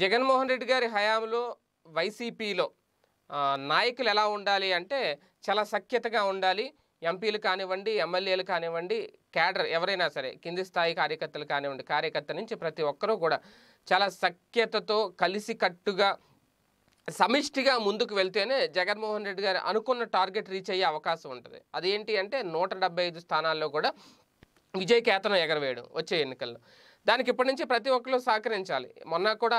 జగన్మోహన్ రెడ్డి గారి హయాంలో వైసీపీలో నాయకులు ఎలా ఉండాలి అంటే చాలా సఖ్యతగా ఉండాలి ఎంపీలు కానివ్వండి ఎమ్మెల్యేలు కానివ్వండి క్యాడర్ ఎవరైనా సరే కింది స్థాయి కార్యకర్తలు కానివ్వండి కార్యకర్త నుంచి ప్రతి ఒక్కరూ కూడా చాలా సఖ్యతతో కలిసికట్టుగా సమిష్టిగా ముందుకు వెళ్తేనే జగన్మోహన్ రెడ్డి గారు అనుకున్న టార్గెట్ రీచ్ అయ్యే అవకాశం ఉంటుంది అదేంటి అంటే నూట స్థానాల్లో కూడా విజయ కేతనం ఎగరవేయడం వచ్చే ఎన్నికల్లో దానికి ఇప్పటి నుంచి ప్రతి ఒక్కరు సహకరించాలి మొన్న కూడా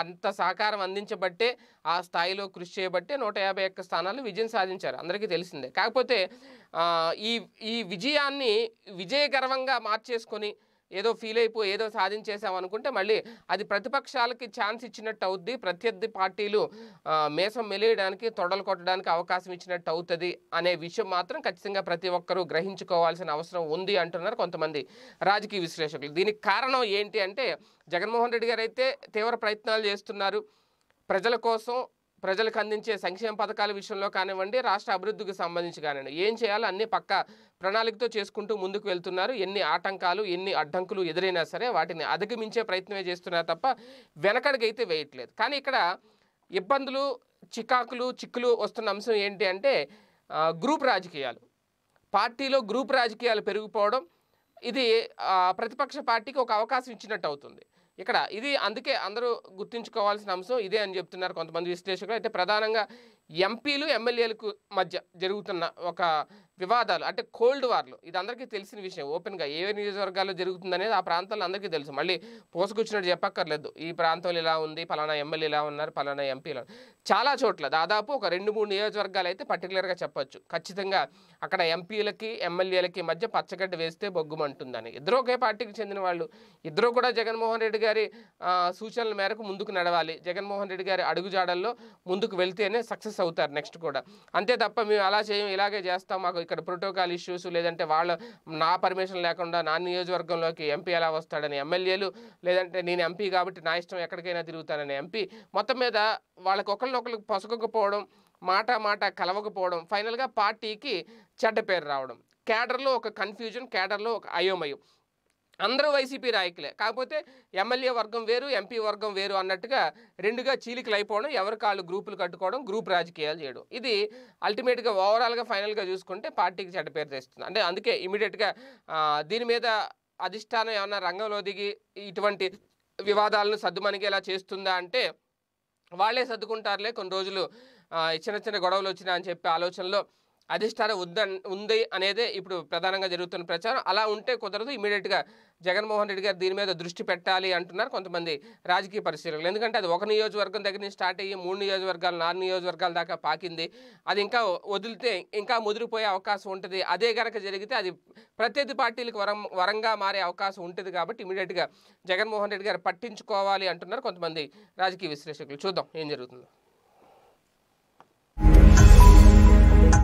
అంత సహకారం అందించబట్టే ఆ స్థాయిలో కృషి చేయబట్టే నూట యాభై ఒక్క స్థానాలు విజయం సాధించారు అందరికీ తెలిసిందే కాకపోతే ఈ ఈ విజయాన్ని విజయగర్వంగా మార్చేసుకొని ఏదో ఫీల్ అయిపోయి ఏదో సాధించేసాం అనుకుంటే మళ్ళీ అది ప్రతిపక్షాలకి ఛాన్స్ ఇచ్చినట్టు అవుద్ది ప్రత్యర్థి పార్టీలు మేసం మెలియడానికి తొడలు కొట్టడానికి అవకాశం ఇచ్చినట్టు అవుతుంది అనే విషయం మాత్రం ఖచ్చితంగా ప్రతి ఒక్కరూ గ్రహించుకోవాల్సిన అవసరం ఉంది అంటున్నారు కొంతమంది రాజకీయ విశ్లేషకులు దీనికి కారణం ఏంటి అంటే జగన్మోహన్ రెడ్డి గారు అయితే తీవ్ర ప్రయత్నాలు చేస్తున్నారు ప్రజల కోసం ప్రజలకు అందించే సంక్షేమ పథకాల విషయంలో కానివ్వండి రాష్ట్ర అభివృద్ధికి సంబంధించి కానివ్వండి ఏం చేయాలో అన్ని పక్క ప్రణాళికతో చేసుకుంటూ ముందుకు వెళ్తున్నారు ఎన్ని ఆటంకాలు ఎన్ని అడ్డంకులు ఎదురైనా సరే వాటిని అధిగమించే ప్రయత్నమే చేస్తున్నారు తప్ప వెనకడిగైతే వేయట్లేదు కానీ ఇక్కడ ఇబ్బందులు చికాకులు చిక్కులు వస్తున్న అంశం ఏంటి అంటే గ్రూప్ రాజకీయాలు పార్టీలో గ్రూప్ రాజకీయాలు పెరిగిపోవడం ఇది ప్రతిపక్ష పార్టీకి ఒక అవకాశం ఇచ్చినట్టు అవుతుంది ఇక్కడ ఇది అందుకే అందరూ గుర్తుంచుకోవాల్సిన అంశం ఇదే అని చెప్తున్నారు కొంతమంది విశ్లేషకులు అయితే ప్రధానంగా ఎంపీలు ఎమ్మెల్యేలకు మధ్య జరుగుతున్న ఒక వివాదాలు అంటే కోల్డ్ వార్లు ఇది అందరికీ తెలిసిన విషయం ఓపెన్గా ఏ నియోజకవర్గాల్లో జరుగుతుందనేది ఆ ప్రాంతాల్లో అందరికీ తెలుసు మళ్ళీ పోసుకొచ్చినట్టు చెప్పక్కర్లేదు ఈ ప్రాంతంలో ఇలా ఉంది పలానా ఎమ్మెల్యే ఇలా ఉన్నారు పలానా ఎంపీలు చాలా చోట్ల దాదాపు ఒక రెండు మూడు నియోజకవర్గాలు అయితే పర్టికులర్గా చెప్పొచ్చు ఖచ్చితంగా అక్కడ ఎంపీలకి ఎమ్మెల్యేలకి మధ్య పచ్చగడ్డ వేస్తే బొగ్గుమంటుందని ఇద్దరు ఒకే పార్టీకి చెందిన వాళ్ళు ఇద్దరు కూడా జగన్మోహన్ రెడ్డి గారి సూచనల మేరకు ముందుకు నడవాలి జగన్మోహన్ రెడ్డి గారి అడుగుజాడల్లో ముందుకు వెళ్తేనే సక్సెస్ అవుతారు నెక్స్ట్ కూడా అంతే తప్ప మేము అలా చేయం ఇలాగే చేస్తాం మాకు ఇక్కడ ప్రోటోకాల్ ఇష్యూస్ లేదంటే వాళ్ళ నా పర్మిషన్ లేకుండా నా నియోజకవర్గంలోకి ఎంపీ ఎలా వస్తాడని ఎమ్మెల్యేలు లేదంటే నేను ఎంపీ కాబట్టి నా ఇష్టం ఎక్కడికైనా తిరుగుతానని ఎంపీ మొత్తం మీద వాళ్ళకి ఒకరినొకరికి పొసగకపోవడం మాట మాట కలవకపోవడం ఫైనల్గా పార్టీకి చెడ్డ పేరు రావడం కేడర్లో ఒక కన్ఫ్యూజన్ క్యాడర్లో ఒక అయోమయం అందరూ వైసీపీ నాయకులే కాకపోతే ఎమ్మెల్యే వర్గం వేరు ఎంపీ వర్గం వేరు అన్నట్టుగా రెండుగా చీలికలు అయిపోవడం ఎవరి కాళ్ళు గ్రూపులు కట్టుకోవడం గ్రూప్ రాజకీయాలు చేయడం ఇది అల్టిమేట్గా ఓవరాల్గా ఫైనల్గా చూసుకుంటే పార్టీకి చెడ్డ పేరు తెస్తుంది అంటే అందుకే ఇమీడియట్గా దీని మీద అధిష్టానం ఏమన్నా రంగంలో దిగి ఇటువంటి వివాదాలను సర్దుమణిగేలా చేస్తుందా అంటే వాళ్ళే సర్దుకుంటారులే కొన్ని రోజులు చిన్న చిన్న గొడవలు వచ్చినా అని చెప్పి ఆలోచనలో అధిష్టానం ఉందని ఉంది అనేదే ఇప్పుడు ప్రధానంగా జరుగుతున్న ప్రచారం అలా ఉంటే కుదరదు ఇమీడియట్గా జగన్మోహన్ రెడ్డి గారు దీని మీద దృష్టి పెట్టాలి అంటున్నారు కొంతమంది రాజకీయ పరిశీలకులు ఎందుకంటే అది ఒక నియోజకవర్గం దగ్గర నుంచి స్టార్ట్ అయ్యి మూడు నియోజకవర్గాలు నాలుగు నియోజకవర్గాల దాకా పాకింది అది ఇంకా వదిలితే ఇంకా ముదిరిపోయే అవకాశం ఉంటుంది అదే కనుక జరిగితే అది ప్రత్యర్థి పార్టీలకు వరం వరంగా మారే అవకాశం ఉంటుంది కాబట్టి ఇమీడియట్గా జగన్మోహన్ రెడ్డి గారు పట్టించుకోవాలి అంటున్నారు కొంతమంది రాజకీయ విశ్లేషకులు చూద్దాం ఏం జరుగుతుందో